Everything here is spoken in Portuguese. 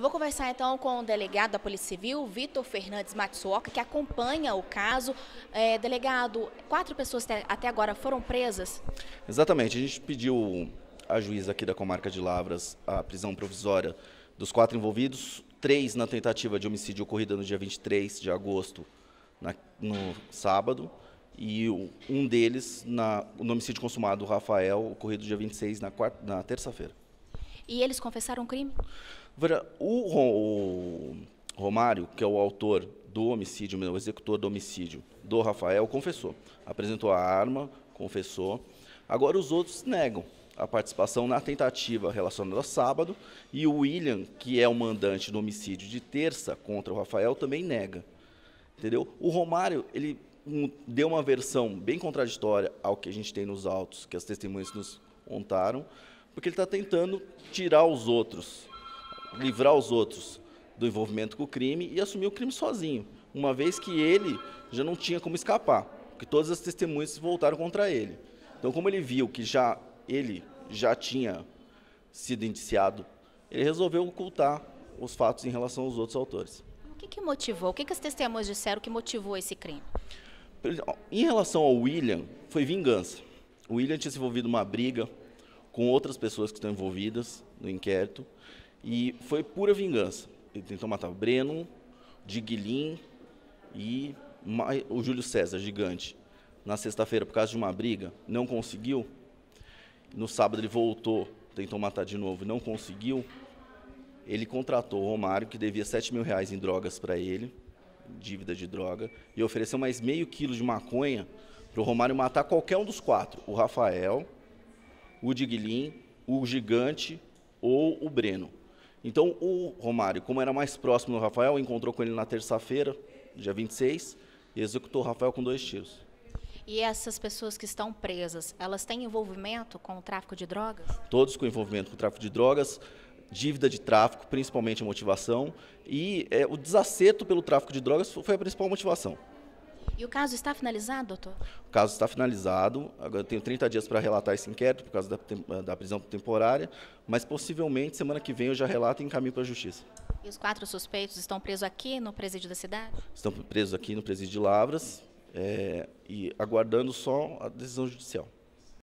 Eu vou conversar então com o delegado da Polícia Civil, Vitor Fernandes Matsuoka, que acompanha o caso. É, delegado, quatro pessoas até agora foram presas? Exatamente. A gente pediu à juíza aqui da comarca de Lavras a prisão provisória dos quatro envolvidos, três na tentativa de homicídio ocorrida no dia 23 de agosto, na, no sábado, e um deles na, no homicídio consumado, Rafael, ocorrido dia 26, na, na terça-feira. E eles confessaram o crime? o, o Romário, que é o autor do homicídio, o executor do homicídio do Rafael, confessou. Apresentou a arma, confessou. Agora os outros negam a participação na tentativa relacionada a sábado e o William, que é o mandante do homicídio de terça contra o Rafael, também nega. Entendeu? O Romário, ele deu uma versão bem contraditória ao que a gente tem nos autos, que as testemunhas nos contaram, porque ele está tentando tirar os outros, livrar os outros do envolvimento com o crime e assumir o crime sozinho, uma vez que ele já não tinha como escapar, porque todas as testemunhas se voltaram contra ele. Então, como ele viu que já ele já tinha sido indiciado, ele resolveu ocultar os fatos em relação aos outros autores. O que, que motivou? O que, que as testemunhas disseram que motivou esse crime? Em relação ao William, foi vingança. O William tinha se envolvido uma briga, com outras pessoas que estão envolvidas no inquérito. E foi pura vingança. Ele tentou matar o Breno, Diguilin e o Júlio César, gigante. Na sexta-feira, por causa de uma briga, não conseguiu. No sábado ele voltou, tentou matar de novo, não conseguiu. Ele contratou o Romário, que devia 7 mil reais em drogas para ele, dívida de droga, e ofereceu mais meio quilo de maconha para o Romário matar qualquer um dos quatro. O Rafael, o Diglin, o Gigante ou o Breno. Então, o Romário, como era mais próximo do Rafael, encontrou com ele na terça-feira, dia 26, e executou o Rafael com dois tiros. E essas pessoas que estão presas, elas têm envolvimento com o tráfico de drogas? Todos com envolvimento com o tráfico de drogas, dívida de tráfico, principalmente a motivação, e é, o desacerto pelo tráfico de drogas foi a principal motivação. E o caso está finalizado, doutor? O caso está finalizado. Agora eu tenho 30 dias para relatar esse inquérito por causa da, eh, da prisão temporária, mas possivelmente semana que vem eu já relato e encaminho para a justiça. E os quatro suspeitos estão presos aqui no presídio da cidade? Estão presos aqui no presídio de Lavras é, e aguardando só a decisão judicial.